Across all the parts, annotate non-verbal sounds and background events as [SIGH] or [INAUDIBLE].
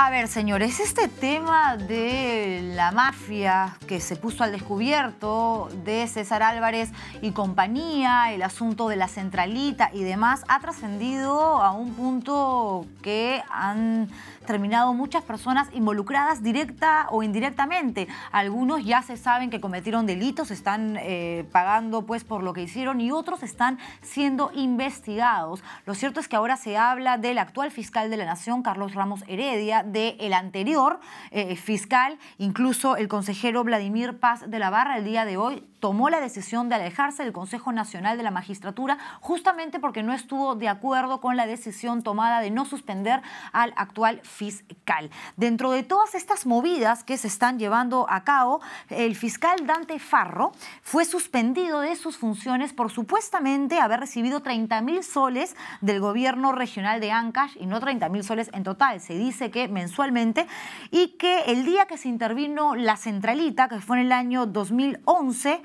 A ver, señores, este tema de la mafia que se puso al descubierto de César Álvarez y compañía, el asunto de la centralita y demás, ha trascendido a un punto que han terminado muchas personas involucradas directa o indirectamente. Algunos ya se saben que cometieron delitos, están eh, pagando pues por lo que hicieron y otros están siendo investigados. Lo cierto es que ahora se habla del actual fiscal de la Nación, Carlos Ramos Heredia, del el anterior eh, fiscal, incluso el consejero Vladimir Paz de la Barra el día de hoy tomó la decisión de alejarse del Consejo Nacional de la Magistratura justamente porque no estuvo de acuerdo con la decisión tomada de no suspender al actual fiscal fiscal. Dentro de todas estas movidas que se están llevando a cabo, el fiscal Dante Farro fue suspendido de sus funciones por supuestamente haber recibido 30 mil soles del gobierno regional de Ancash y no 30 mil soles en total, se dice que mensualmente, y que el día que se intervino la centralita, que fue en el año 2011,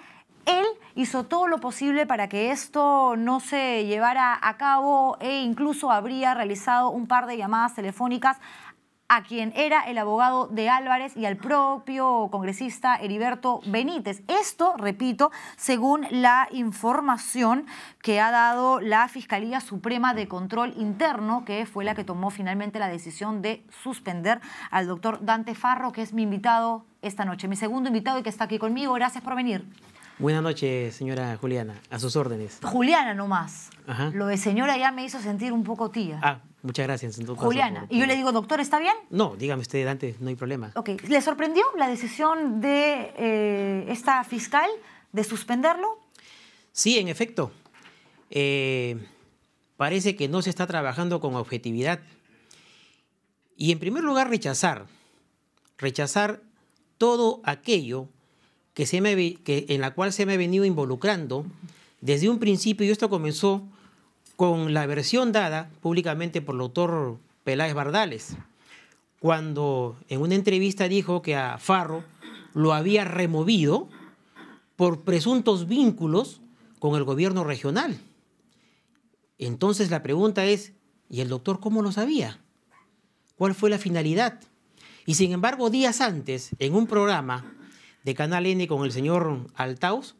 él hizo todo lo posible para que esto no se llevara a cabo e incluso habría realizado un par de llamadas telefónicas a quien era el abogado de Álvarez y al propio congresista Heriberto Benítez. Esto, repito, según la información que ha dado la Fiscalía Suprema de Control Interno, que fue la que tomó finalmente la decisión de suspender al doctor Dante Farro, que es mi invitado esta noche, mi segundo invitado y que está aquí conmigo. Gracias por venir. Buenas noches, señora Juliana, a sus órdenes. Juliana nomás. más. Lo de señora ya me hizo sentir un poco tía. Ah, muchas gracias. Juliana, y yo le digo, doctor, ¿está bien? No, dígame usted antes, no hay problema. Ok, ¿le sorprendió la decisión de eh, esta fiscal de suspenderlo? Sí, en efecto. Eh, parece que no se está trabajando con objetividad. Y en primer lugar, rechazar. Rechazar todo aquello se me, que en la cual se me ha venido involucrando desde un principio, y esto comenzó con la versión dada públicamente por el doctor Peláez Bardales, cuando en una entrevista dijo que a Farro lo había removido por presuntos vínculos con el gobierno regional. Entonces la pregunta es, ¿y el doctor cómo lo sabía? ¿Cuál fue la finalidad? Y sin embargo, días antes, en un programa de Canal N con el señor Altaus,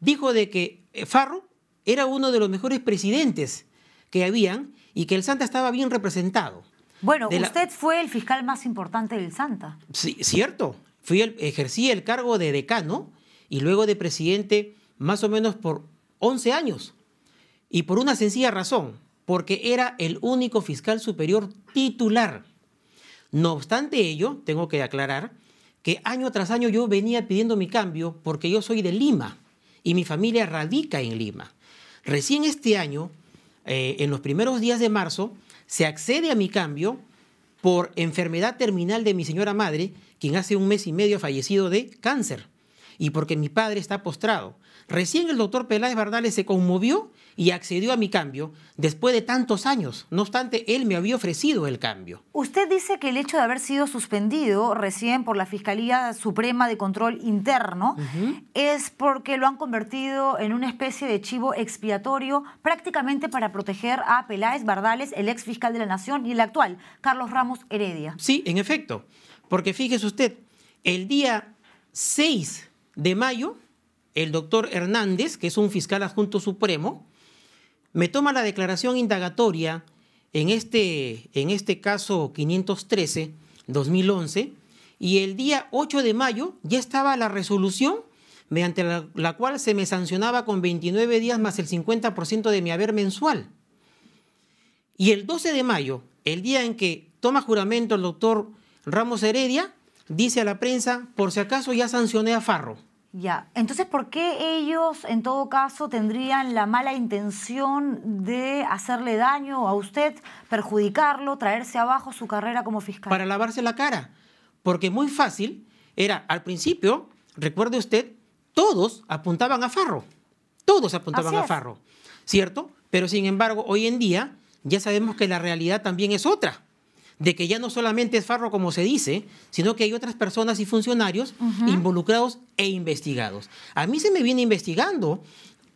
dijo de que eh, Farro era uno de los mejores presidentes que habían y que el Santa estaba bien representado. Bueno, usted fue el fiscal más importante del Santa. Sí, cierto. Fui el, ejercí el cargo de decano y luego de presidente más o menos por 11 años. Y por una sencilla razón, porque era el único fiscal superior titular. No obstante ello, tengo que aclarar que año tras año yo venía pidiendo mi cambio porque yo soy de Lima y mi familia radica en Lima. Recién este año, eh, en los primeros días de marzo, se accede a mi cambio por enfermedad terminal de mi señora madre, quien hace un mes y medio ha fallecido de cáncer y porque mi padre está postrado. Recién el doctor Peláez Bardales se conmovió y accedió a mi cambio después de tantos años. No obstante, él me había ofrecido el cambio. Usted dice que el hecho de haber sido suspendido recién por la Fiscalía Suprema de Control Interno es porque lo han convertido en una especie de chivo expiatorio prácticamente para proteger a Peláez Bardales, el ex fiscal de la Nación y el actual, Carlos Ramos Heredia. Sí, en efecto, porque fíjese usted, el día 6 de mayo, el doctor Hernández, que es un fiscal adjunto supremo, me toma la declaración indagatoria en este, en este caso 513-2011 y el día 8 de mayo ya estaba la resolución mediante la, la cual se me sancionaba con 29 días más el 50% de mi haber mensual. Y el 12 de mayo, el día en que toma juramento el doctor Ramos Heredia, dice a la prensa, por si acaso ya sancioné a Farro. Ya, entonces, ¿por qué ellos, en todo caso, tendrían la mala intención de hacerle daño a usted, perjudicarlo, traerse abajo su carrera como fiscal? Para lavarse la cara, porque muy fácil era, al principio, recuerde usted, todos apuntaban a Farro, todos apuntaban a Farro, ¿cierto? Pero sin embargo, hoy en día ya sabemos que la realidad también es otra de que ya no solamente es Farro como se dice, sino que hay otras personas y funcionarios involucrados e investigados. A mí se me viene investigando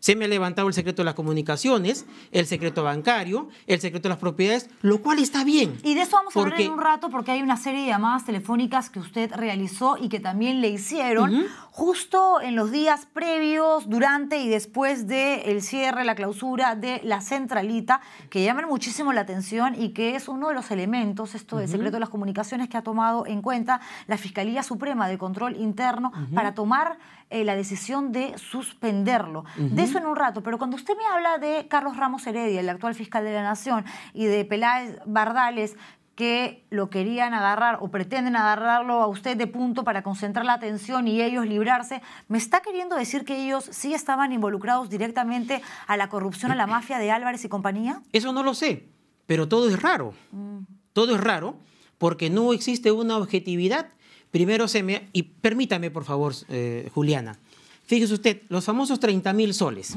se me ha levantado el secreto de las comunicaciones, el secreto bancario, el secreto de las propiedades, lo cual está bien. Y de eso vamos a hablar en un rato porque hay una serie de llamadas telefónicas que usted realizó y que también le hicieron justo en los días previos, durante y después del el cierre, la clausura de la centralita, que llaman muchísimo la atención y que es uno de los elementos, esto del secreto de las comunicaciones que ha tomado en cuenta la Fiscalía Suprema de Control Interno para tomar eh, la decisión de suspenderlo. De eso en un rato, pero cuando usted me habla de Carlos Ramos Heredia, el actual fiscal de la Nación, y de Peláez Bardales, que lo querían agarrar o pretenden agarrarlo a usted de punto para concentrar la atención y ellos librarse, me está queriendo decir que ellos sí estaban involucrados directamente a la corrupción, a la mafia de Álvarez y compañía? Eso no lo sé, pero todo es raro. Mm. Todo es raro porque no existe una objetividad Primero se me... Y permítame, por favor, eh, Juliana. Fíjese usted, los famosos 30 mil soles.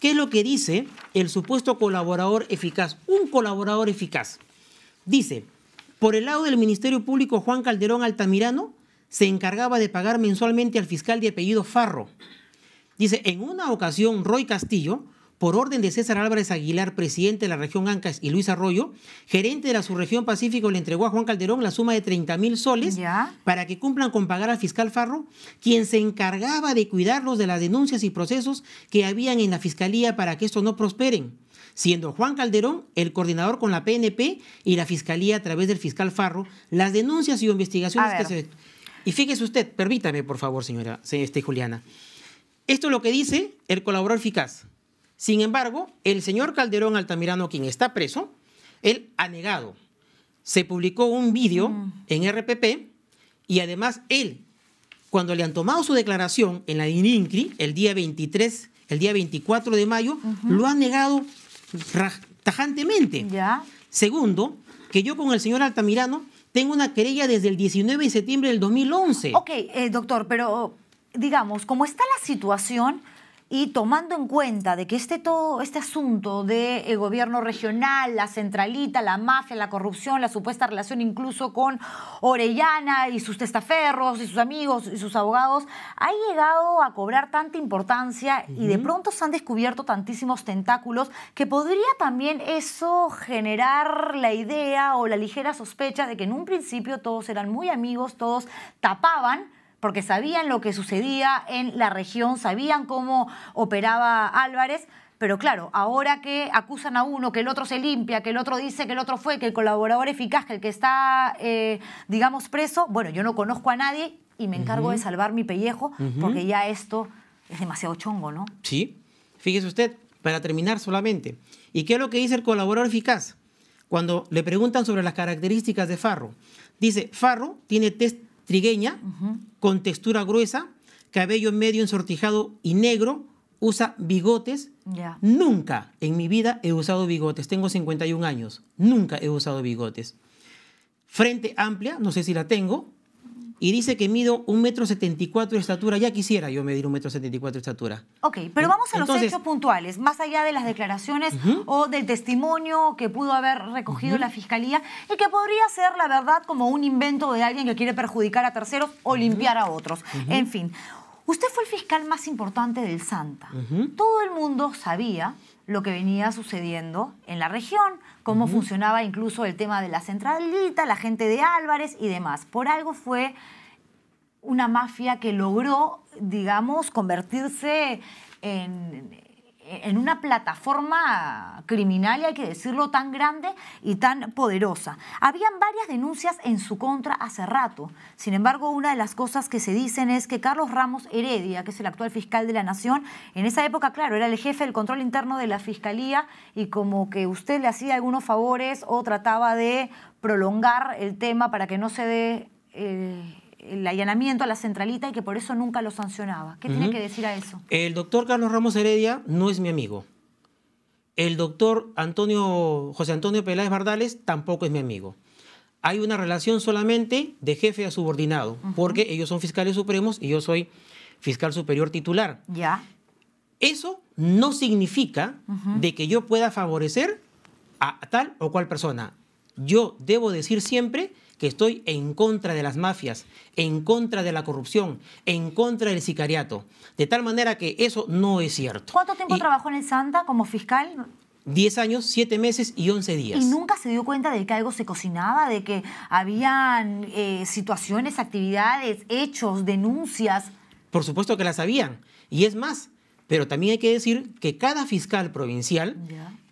¿Qué es lo que dice el supuesto colaborador eficaz? Un colaborador eficaz. Dice, por el lado del Ministerio Público, Juan Calderón Altamirano se encargaba de pagar mensualmente al fiscal de apellido Farro. Dice, en una ocasión, Roy Castillo por orden de César Álvarez Aguilar, presidente de la región Ancas, y Luis Arroyo, gerente de la subregión Pacífico, le entregó a Juan Calderón la suma de 30 mil soles para que cumplan con pagar al fiscal Farro, quien se encargaba de cuidarlos de las denuncias y procesos que habían en la fiscalía para que esto no prosperen siendo Juan Calderón el coordinador con la PNP y la Fiscalía a través del fiscal Farro, las denuncias y investigaciones que se... Y fíjese usted, permítame por favor, señora este, Juliana. Esto es lo que dice el colaborador eficaz. Sin embargo, el señor Calderón Altamirano, quien está preso, él ha negado. Se publicó un vídeo mm. en RPP y además él, cuando le han tomado su declaración en la ININCRI el día 23, el día 24 de mayo, lo ha negado tajantemente. ¿Ya? Segundo, que yo con el señor Altamirano tengo una querella desde el 19 de septiembre del 2011. Ok, eh, doctor, pero digamos, ¿cómo está la situación, y tomando en cuenta de que este, todo, este asunto de eh, gobierno regional, la centralita, la mafia, la corrupción, la supuesta relación incluso con Orellana y sus testaferros y sus amigos y sus abogados, ha llegado a cobrar tanta importancia y de pronto se han descubierto tantísimos tentáculos que podría también eso generar la idea o la ligera sospecha de que en un principio todos eran muy amigos, todos tapaban porque sabían lo que sucedía en la región, sabían cómo operaba Álvarez, pero claro, ahora que acusan a uno, que el otro se limpia, que el otro dice que el otro fue, que el colaborador eficaz, que el que está, eh, digamos, preso, bueno, yo no conozco a nadie y me encargo de salvar mi pellejo porque ya esto es demasiado chongo, ¿no? Sí, fíjese usted, para terminar solamente, ¿y qué es lo que dice el colaborador eficaz? Cuando le preguntan sobre las características de Farro, dice, Farro tiene test trigueña, con textura gruesa, cabello medio ensortijado y negro, usa bigotes. Nunca en mi vida he usado bigotes, tengo 51 años, nunca he usado bigotes. Frente amplia, no sé si la tengo, y dice que mido un metro setenta y cuatro de estatura. Ya quisiera yo medir un metro setenta y cuatro de estatura. Ok, pero vamos a los hechos puntuales, más allá de las declaraciones o del testimonio que pudo haber recogido la fiscalía y que podría ser, la verdad, como un invento de alguien que quiere perjudicar a terceros o limpiar a otros. En fin, usted fue el fiscal más importante del Santa. Todo el mundo sabía lo que venía sucediendo en la región cómo funcionaba incluso el tema de la centralita, la gente de Álvarez y demás. Por algo fue una mafia que logró, digamos, convertirse en, en una plataforma criminal, y hay que decirlo, tan grande y tan poderosa. Habían varias denuncias en su contra hace rato. Sin embargo, una de las cosas que se dicen es que Carlos Ramos Heredia, que es el actual fiscal de la Nación, en esa época, claro, era el jefe del control interno de la Fiscalía y como que usted le hacía algunos favores o trataba de prolongar el tema para que no se dé... Eh, el allanamiento a la centralita y que por eso nunca lo sancionaba. ¿Qué tiene que decir a eso? El doctor Carlos Ramos Heredia no es mi amigo. El doctor Antonio, José Antonio Peláez Bardales tampoco es mi amigo. Hay una relación solamente de jefe a subordinado, porque ellos son fiscales supremos y yo soy fiscal superior titular. Ya. Eso no significa de que yo pueda favorecer a tal o cual persona. Yo debo decir siempre que estoy en contra de las mafias, en contra de la corrupción, en contra del sicariato. De tal manera que eso no es cierto. ¿Cuánto tiempo trabajó en el Santa como fiscal? Diez años, siete meses y once días. ¿Y nunca se dio cuenta de que algo se cocinaba, de que habían eh, situaciones, actividades, hechos, denuncias? Por supuesto que las habían. Y es más, pero también hay que decir que cada fiscal provincial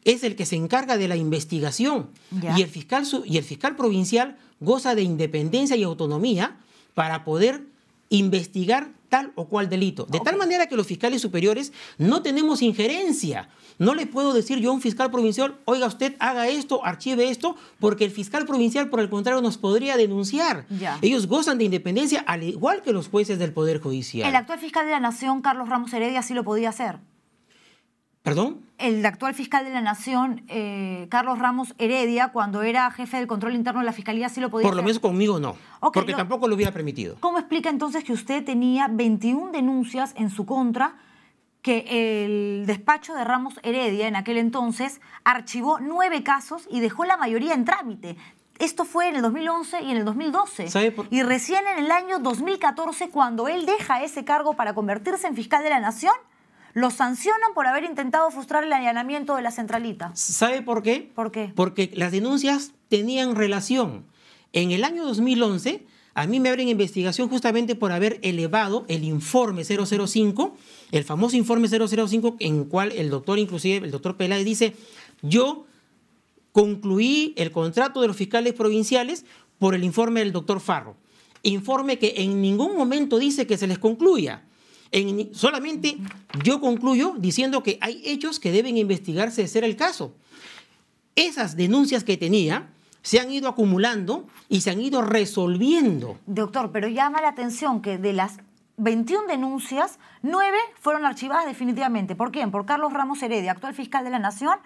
es el que se encarga de la investigación y, el fiscal, y el fiscal provincial goza de independencia y autonomía para poder investigar tal o cual delito. De tal manera que los fiscales superiores no tenemos injerencia. No le puedo decir yo a un fiscal provincial, oiga usted, haga esto, archive esto, porque el fiscal provincial, por el contrario, nos podría denunciar. Ellos gozan de independencia, al igual que los jueces del Poder Judicial. El actual fiscal de la Nación, Carlos Ramos Heredia, sí lo podía hacer. ¿Perdón? El actual fiscal de la Nación, eh, Carlos Ramos Heredia, cuando era jefe del control interno de la Fiscalía, sí lo podía Por lo menos conmigo no, porque tampoco lo hubiera permitido. ¿Cómo explica entonces que usted tenía 21 denuncias en su contra, que el despacho de Ramos Heredia en aquel entonces archivó nueve casos y dejó la mayoría en trámite? Esto fue en el 2011 y en el 2012. Por... Y recién en el año 2014, cuando él deja ese cargo para convertirse en fiscal de la Nación, los sancionan por haber intentado frustrar el allanamiento de la centralita. ¿Sabe por qué? ¿Por qué? Porque las denuncias tenían relación. En el año 2011, a mí me abren investigación justamente por haber elevado el informe 005, el famoso informe 005, en cual el doctor, inclusive el doctor Peláez, dice, yo concluí el contrato de los fiscales provinciales por el informe del doctor Farro. Informe que en ningún momento dice que se les concluya solamente yo concluyo diciendo que hay hechos que deben investigarse de ser el caso. Esas denuncias que tenía se han ido acumulando y se han ido resolviendo. Doctor, pero llama la atención que de las 21 denuncias, 9 fueron archivadas definitivamente. ¿Por quién? Por Carlos Ramos Heredia, actual fiscal de la Nación,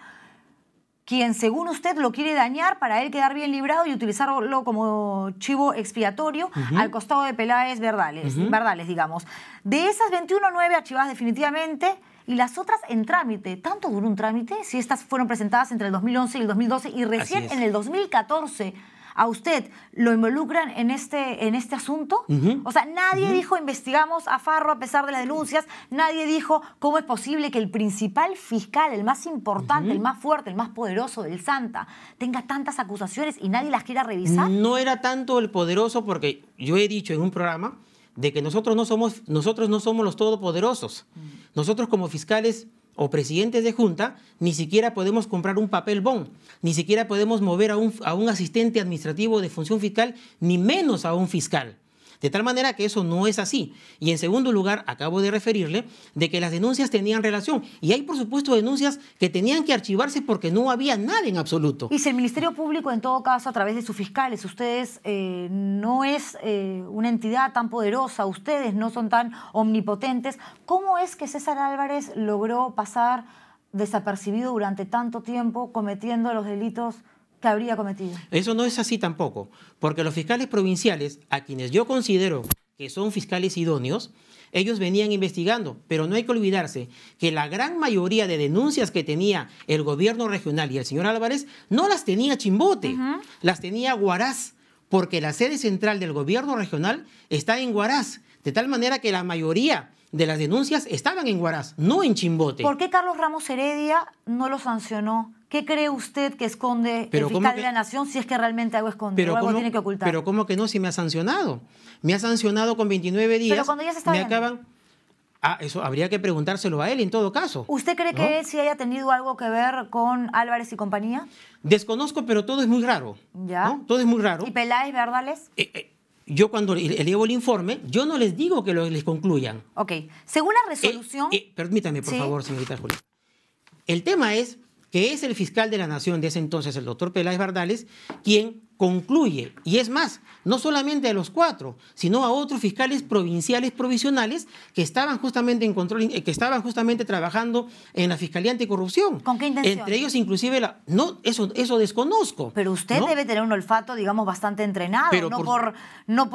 quien según usted lo quiere dañar para él quedar bien librado y utilizarlo como chivo expiatorio al costado de Peláez Verdales, Verdales, digamos. De esas 21, 9 archivadas definitivamente y las otras en trámite. ¿Tanto duró un trámite? Si estas fueron presentadas entre el 2011 y el 2012 y recién en el 2014 a usted lo involucran en este, en este asunto. O sea, nadie dijo investigamos a Farro a pesar de las denuncias, nadie dijo cómo es posible que el principal fiscal, el más importante, el más fuerte, el más poderoso del Santa, tenga tantas acusaciones y nadie las quiera revisar. No era tanto el poderoso porque yo he dicho en un programa de que nosotros no somos, nosotros no somos los todopoderosos. Mm. Nosotros como fiscales o presidentes de junta, ni siquiera podemos comprar un papel bon, ni siquiera podemos mover a un, a un asistente administrativo de función fiscal, ni menos a un fiscal. De tal manera que eso no es así. Y en segundo lugar, acabo de referirle de que las denuncias tenían relación. Y hay, por supuesto, denuncias que tenían que archivarse porque no había nada en absoluto. Y si el Ministerio Público, en todo caso, a través de sus fiscales, ustedes eh, no es eh, una entidad tan poderosa, ustedes no son tan omnipotentes, ¿cómo es que César Álvarez logró pasar desapercibido durante tanto tiempo cometiendo los delitos? habría cometido. Eso no es así tampoco, porque los fiscales provinciales, a quienes yo considero que son fiscales idóneos, ellos venían investigando, pero no hay que olvidarse que la gran mayoría de denuncias que tenía el gobierno regional y el señor Álvarez no las tenía Chimbote, las tenía Guaraz, porque la sede central del gobierno regional está en Guaraz, de tal manera que la mayoría de las denuncias estaban en Huaraz, no en Chimbote. ¿Por qué Carlos Ramos Heredia no lo sancionó? ¿Qué cree usted que esconde el fiscal de la Nación si es que realmente algo esconde o algo tiene que ocultar? Pero ¿cómo que no? Si me ha sancionado. Me ha sancionado con 29 días. Pero cuando ya se está me acaban... Ah, eso habría que preguntárselo a él en todo caso. ¿Usted cree que él sí haya tenido algo que ver con Álvarez y compañía? Desconozco, pero todo es muy raro. ¿Ya? Todo es muy raro. ¿Y Peláez Verdales? Eh, eh, yo cuando llevo el informe, yo no les digo que lo, les concluyan. Ok. Según la eh, resolución... Eh, permítame, por favor, señorita Julia. El tema es que es el fiscal de la Nación de ese entonces, el doctor Peláez Bardales, quien concluye, y es más, no solamente a los cuatro, sino a otros fiscales provinciales provisionales que estaban justamente en control, eh, que estaban justamente trabajando en la Fiscalía Anticorrupción. ¿Con qué intención? Entre ellos inclusive la... No, eso, eso desconozco. Pero usted debe tener un olfato, digamos, bastante entrenado. no, por... no,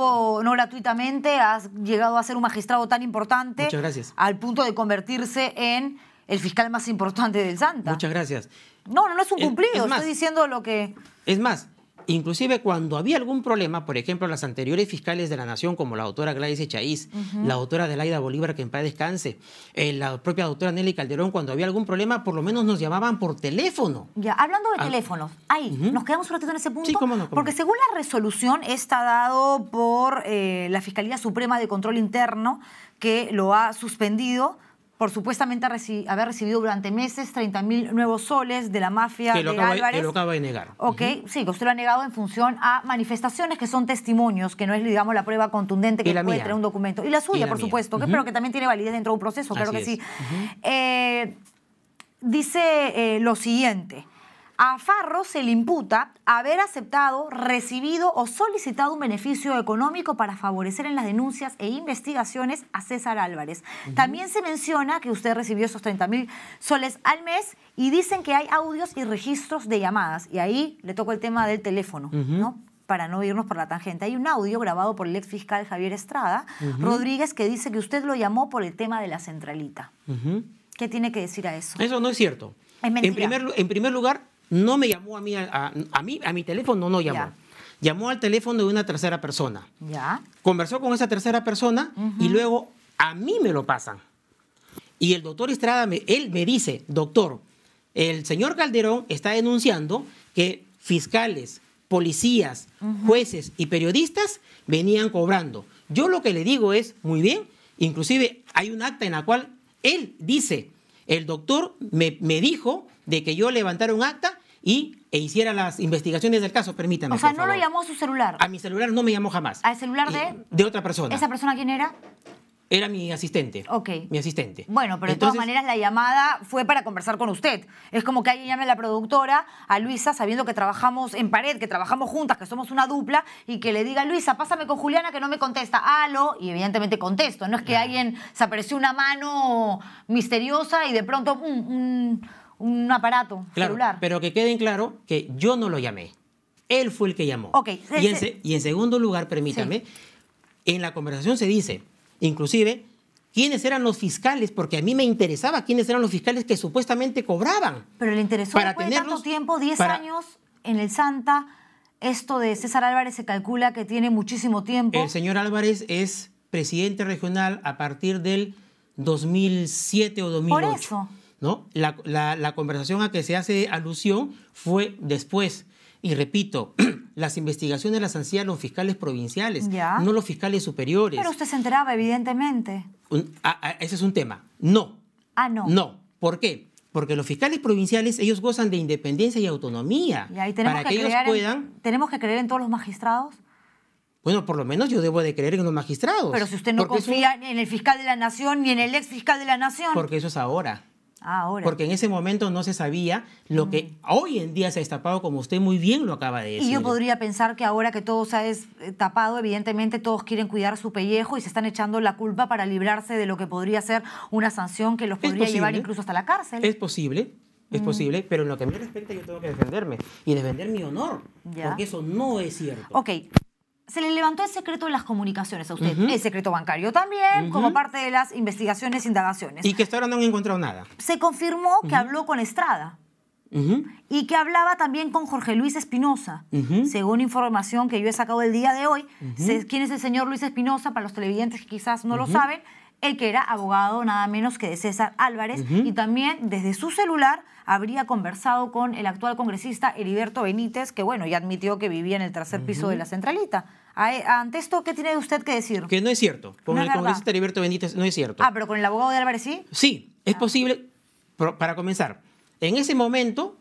gratuitamente has llegado a ser un magistrado tan importante. gracias. Al punto de convertirse en el fiscal más importante del Santa. Muchas gracias. No, no, es un cumplido, estoy diciendo lo que... Es más, inclusive cuando había algún problema, por ejemplo, las anteriores fiscales de la Nación, como la doctora Gladys Echaíz, la doctora Delaida Bolívar, que en paz descanse, eh, la propia doctora Nelly Calderón, cuando había algún problema, por lo menos nos llamaban por teléfono. Ya, hablando de ah. teléfono, teléfonos, ahí, nos quedamos un ratito en ese punto. Sí, cómo no, porque según la resolución está dado por eh, la Fiscalía Suprema de Control Interno, que lo ha suspendido por supuestamente haber recibido durante meses 30.000 nuevos soles de la mafia que lo de Álvarez. Que lo acaba de negar. Ok, sí, que usted lo ha negado en función a manifestaciones que son testimonios, que no es, digamos, la prueba contundente que puede mía. tener un documento. Y la suya, por supuesto, que, pero que también tiene validez dentro de un proceso, claro que sí. Eh, dice eh, lo siguiente. A Farro se le imputa haber aceptado, recibido o solicitado un beneficio económico para favorecer en las denuncias e investigaciones a César Álvarez. También se menciona que usted recibió esos 30 mil soles al mes y dicen que hay audios y registros de llamadas. Y ahí le toco el tema del teléfono, ¿no? para no irnos por la tangente. Hay un audio grabado por el ex fiscal Javier Estrada Rodríguez que dice que usted lo llamó por el tema de la centralita. ¿Qué tiene que decir a eso? Eso no es cierto. En primer, en primer lugar, no me llamó a mí, a, mí, a mi teléfono no llamó. Llamó al teléfono de una tercera persona. Ya. Conversó con esa tercera persona y luego a mí me lo pasan. Y el doctor Estrada, me, él me dice, doctor, el señor Calderón está denunciando que fiscales, policías, jueces y periodistas venían cobrando. Yo lo que le digo es, muy bien, inclusive hay un acta en la cual él dice, el doctor me, me dijo de que yo levantara un acta y e hiciera las investigaciones del caso, permítame. O sea, no lo llamó a su celular. A mi celular no me llamó jamás. ¿Al celular de? De otra persona. ¿Esa persona quién era? Era mi asistente. Ok. Mi asistente. Bueno, pero de todas maneras la llamada fue para conversar con usted. Es como que alguien llame a la productora, a Luisa, sabiendo que trabajamos en pared, que trabajamos juntas, que somos una dupla, y que le diga, Luisa, pásame con Juliana que no me contesta. Halo, y evidentemente contesto. No es que alguien se apareció una mano misteriosa y de pronto mm, un, un aparato claro, celular. Pero que queden claro que yo no lo llamé. Él fue el que llamó. Okay, y, en, y en segundo lugar, permítame, en la conversación se dice, inclusive, quiénes eran los fiscales, porque a mí me interesaba quiénes eran los fiscales que supuestamente cobraban. Pero le interesó para tanto tiempo, 10 años en el Santa. Esto de César Álvarez se calcula que tiene muchísimo tiempo. El señor Álvarez es presidente regional a partir del 2007 o 2008. Por eso. ¿no? La, conversación a que se hace alusión fue después. Y repito, [CLEARS THROAT] las investigaciones las hacían los fiscales provinciales, no los fiscales superiores. Pero usted se enteraba, evidentemente. ese es un tema. No. Ah, no. No. ¿Por qué? Porque los fiscales provinciales, ellos gozan de independencia y autonomía. Y ahí tenemos para que, ellos puedan... ¿Tenemos que creer en todos los magistrados? Bueno, por lo menos yo debo de creer en los magistrados. Pero si usted no confía en el fiscal de la nación ni en el ex fiscal de la nación. Porque eso es ahora. Ah, porque en ese momento no se sabía lo que mm. hoy en día se ha destapado, como usted muy bien lo acaba de decir. Y yo podría pensar que ahora que todo se ha destapado, eh, evidentemente todos quieren cuidar su pellejo y se están echando la culpa para librarse de lo que podría ser una sanción que los podría llevar incluso hasta la cárcel. Es posible, es mm. posible, pero en lo que a mí respecta yo tengo que defenderme y defender mi honor, porque eso no es cierto. Ok, se le levantó el secreto de las comunicaciones a usted, el secreto bancario también, como parte de las investigaciones e indagaciones. Y que hasta ahora no han encontrado nada. Se confirmó que habló con Estrada. Y que hablaba también con Jorge Luis Espinosa. Según información que yo he sacado el día de hoy, ¿quién es el señor Luis Espinosa? Para los televidentes que quizás no lo saben, el que era abogado nada menos que de César Álvarez y también desde su celular habría conversado con el actual congresista Heriberto Benítez, que bueno, ya admitió que vivía en el tercer piso de la centralita. Ante esto, ¿qué tiene usted que decir? Que no es cierto. Con el congresista Heriberto Benítez no es cierto. Ah, pero con el abogado de Álvarez sí. Sí, es ah. posible, para comenzar. En ese momento,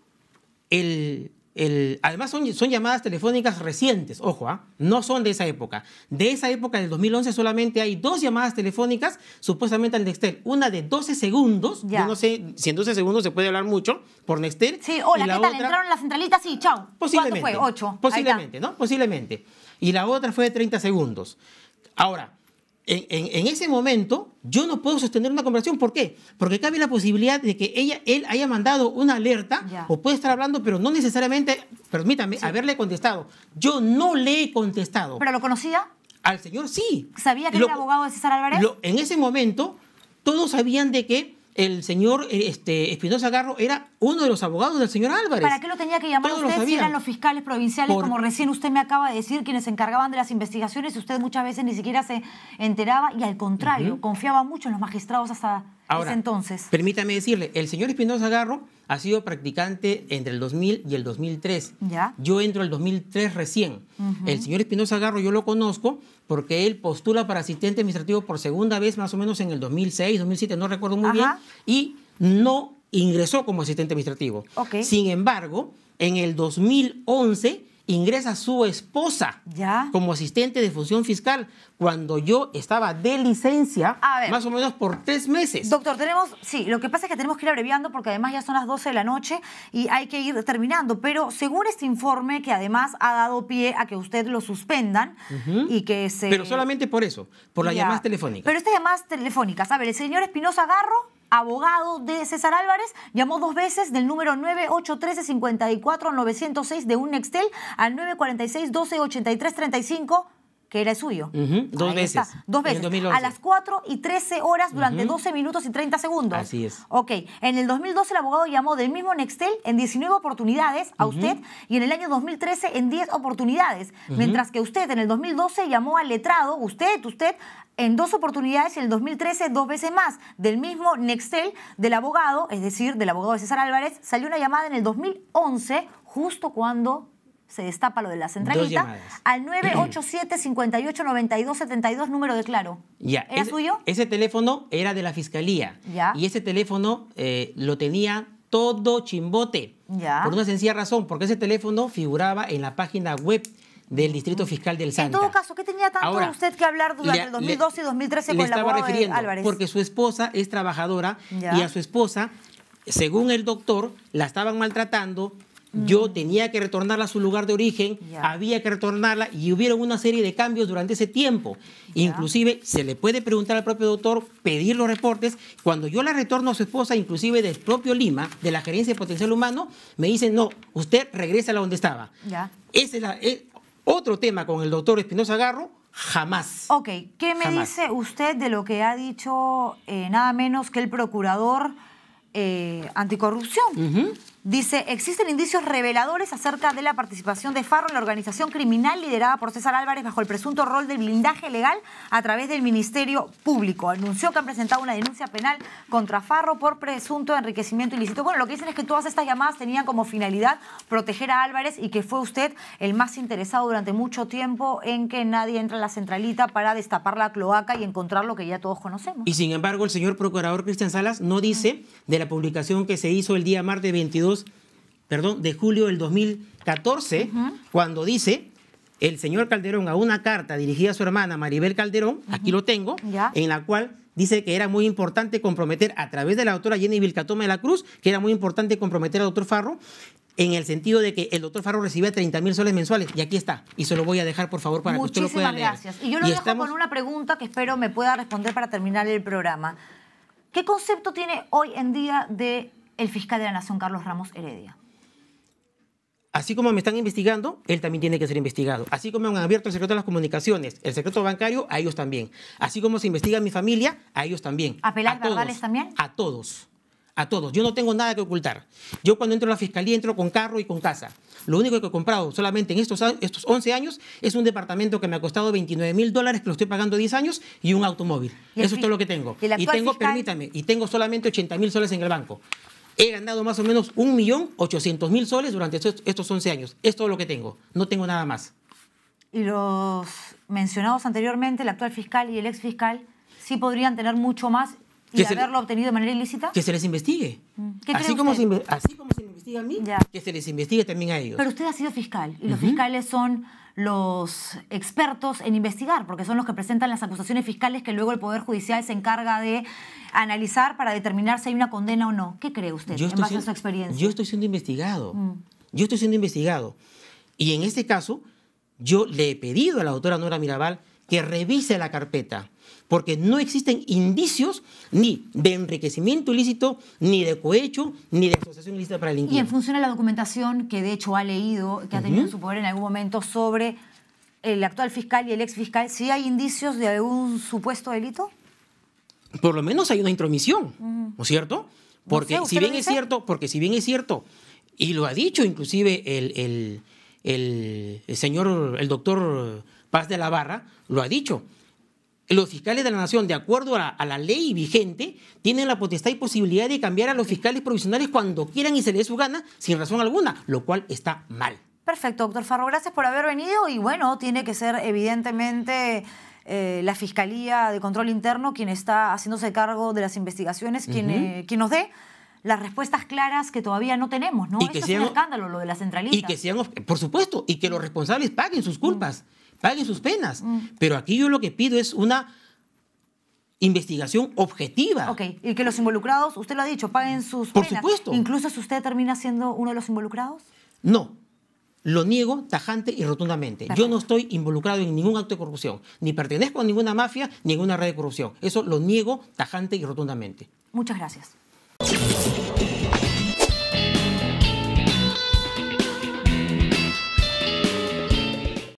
el, el, además son, llamadas telefónicas recientes, ojo, ¿ah? no son de esa época. De esa época del 2011 solamente hay dos llamadas telefónicas supuestamente al Nextel. Una de 12 segundos, ya. yo no sé si en 12 segundos se puede hablar mucho por Nextel. Sí, hola, ¿qué tal? ¿Entraron ¿Entraron la centralitas? Sí, chao. Posiblemente. ¿Cuánto fue? Ocho. Posiblemente, ¿no? Posiblemente y la otra fue de 30 segundos. Ahora, en, ese momento yo no puedo sostener una conversación. ¿Por qué? Porque cabe la posibilidad de que ella, él haya mandado una alerta o puede estar hablando, pero no necesariamente, permítame, haberle contestado. Yo no le he contestado. ¿Pero lo conocía? Al señor sí. ¿Sabía que era abogado de César Álvarez? en ese momento todos sabían de que el señor eh, este, Espinosa Garro era uno de los abogados del señor Álvarez. ¿Para qué lo tenía que llamar usted si eran los fiscales provinciales, como recién usted me acaba de decir, quienes se encargaban de las investigaciones y usted muchas veces ni siquiera se enteraba y al contrario, confiaba mucho en los magistrados hasta Ahora, entonces. Permítame decirle, el señor Espinosa Garro ha sido practicante entre el 2000 y el 2003. Yo entro el 2003 recién. El señor Espinosa Garro yo lo conozco porque él postula para asistente administrativo por segunda vez más o menos en el 2006, 2007, no recuerdo muy bien, y no ingresó como asistente administrativo. Sin embargo, en el 2011 ingresa su esposa como asistente de función fiscal cuando yo estaba de licencia más o menos por tres meses. Doctor, tenemos, sí, lo que pasa es que tenemos que ir abreviando porque además ya son las 12 de la noche y hay que ir terminando, pero según este informe que además ha dado pie a que usted lo suspendan y que se... Pero solamente por eso, por las llamadas telefónicas. Pero estas llamadas telefónicas, a ver, el señor Espinosa Garro abogado de César Álvarez, llamó dos veces del número 9813 54 de un Nextel al 946 1283 que era suyo. Dos veces. Dos veces. A las 4 y 13 horas durante 12 minutos y 30 segundos. Así es. Ok. En el 2012 el abogado llamó del mismo Nextel en 19 oportunidades a usted y en el año 2013 en 10 oportunidades. Mientras que usted en el 2012 llamó al letrado, usted, usted, en dos oportunidades en el 2013, dos veces más, del mismo Nextel, del abogado, es decir, del abogado de César Álvarez, salió una llamada en el 2011, justo cuando se destapa lo de la centralita, al 987-5892-72, número de claro. Ya. ¿Era suyo? Ese teléfono era de la fiscalía. Y ese teléfono eh, lo tenía todo chimbote. Ya. Por una sencilla razón, porque ese teléfono figuraba en la página web del Distrito Fiscal del Santa. En todo caso, ¿qué tenía tanto usted que hablar durante el 2012 y 2013 con la Álvarez? Porque su esposa es trabajadora y a su esposa, según el doctor, la estaban maltratando. Yo mm. tenía que retornarla a su lugar de origen, había que retornarla y hubieron una serie de cambios durante ese tiempo. Inclusive se le puede preguntar al propio doctor, pedir los reportes. Cuando yo la retorno a su esposa, inclusive del propio Lima, de la Gerencia de Potencial Humano, me dicen, no, usted regresa a donde estaba. Esa es la, eh, otro tema con el doctor Espinosa Garro, jamás. Ok, ¿qué me dice usted de lo que ha dicho eh, nada menos que el procurador eh, anticorrupción? Dice, existen indicios reveladores acerca de la participación de Farro en la organización criminal liderada por César Álvarez bajo el presunto rol del blindaje legal a través del Ministerio Público. Anunció que han presentado una denuncia penal contra Farro por presunto enriquecimiento ilícito. Bueno, lo que dicen es que todas estas llamadas tenían como finalidad proteger a Álvarez y que fue usted el más interesado durante mucho tiempo en que nadie entra a la centralita para destapar la cloaca y encontrar lo que ya todos conocemos. Y sin embargo, el señor procurador Cristian Salas no dice de la publicación que se hizo el día martes 22 perdón, de julio del 2014, cuando dice el señor Calderón a una carta dirigida a su hermana Maribel Calderón, aquí lo tengo, en la cual dice que era muy importante comprometer a través de la doctora Jenny Vilcatoma de la Cruz, que era muy importante comprometer al doctor Farro en el sentido de que el doctor Farro recibía 30 mil soles mensuales. Y aquí está. Y se lo voy a dejar, por favor, para que usted lo pueda leer. gracias. Y yo lo dejo con una pregunta que espero me pueda responder para terminar el programa. ¿Qué concepto tiene hoy en día de el fiscal de la Nación, Carlos Ramos Heredia. Así como me están investigando, él también tiene que ser investigado. Así como me han abierto el secreto de las comunicaciones, el secreto bancario, a ellos también. Así como se investiga mi familia, a ellos también. ¿Apelar a todos, también? A todos. A todos. Yo no tengo nada que ocultar. Yo cuando entro a la fiscalía entro con carro y con casa. Lo único que he comprado solamente en estos, estos 11 años es un departamento que me ha costado 29 mil dólares, que lo estoy pagando 10 años, y un automóvil. Eso es todo lo que tengo. Y, tengo, permítame, y tengo solamente 80 mil soles en el banco. He ganado más o menos 1.800.000 soles durante estos, 11 años. Es todo lo que tengo. No tengo nada más. Y los mencionados anteriormente, el actual fiscal y el ex fiscal, sí podrían tener mucho más y haberlo obtenido de manera ilícita? Que se les investigue. Mm. así, como se, así, como se, investiga a mí, que se les investigue también a ellos. Pero usted ha sido fiscal y los fiscales son los expertos en investigar, porque son los que presentan las acusaciones fiscales que luego el Poder Judicial se encarga de analizar para determinar si hay una condena o no. ¿Qué cree usted en base a su experiencia? Yo estoy siendo investigado. Mm. Yo estoy siendo investigado. Y en este caso, yo le he pedido a la doctora Nora Mirabal que revise la carpeta, porque no existen indicios ni de enriquecimiento ilícito, ni de cohecho, ni de asociación ilícita para el inquilino. Y en función de la documentación que de hecho ha leído, que ha tenido su poder en algún momento sobre el actual fiscal y el ex fiscal, ¿sí hay indicios de algún supuesto delito? Por lo menos hay una intromisión, ¿no es cierto? Porque si bien es cierto, porque si bien es cierto, y lo ha dicho inclusive el, el, el señor, el doctor Paz de la Barra lo ha dicho. Los fiscales de la Nación, de acuerdo a la, ley vigente, tienen la potestad y posibilidad de cambiar a los fiscales provisionales cuando quieran y se les dé su gana, sin razón alguna, lo cual está mal. Perfecto, doctor Farro, gracias por haber venido y bueno, tiene que ser evidentemente eh, la Fiscalía de Control Interno quien está haciéndose cargo de las investigaciones, quien, eh, nos dé las respuestas claras que todavía no tenemos, ¿no? Y que es un escándalo lo de la centralista. Y que sean, por supuesto, y que los responsables paguen sus culpas paguen sus penas. Mm. Pero aquí yo lo que pido es una investigación objetiva. Ok, y que los involucrados, usted lo ha dicho, paguen sus Por supuesto. Incluso si usted termina siendo uno de los involucrados. No, lo niego tajante y rotundamente. Yo no estoy involucrado en ningún acto de corrupción, ni pertenezco a ninguna mafia, ni a ninguna red de corrupción. Eso lo niego tajante y rotundamente. Muchas gracias.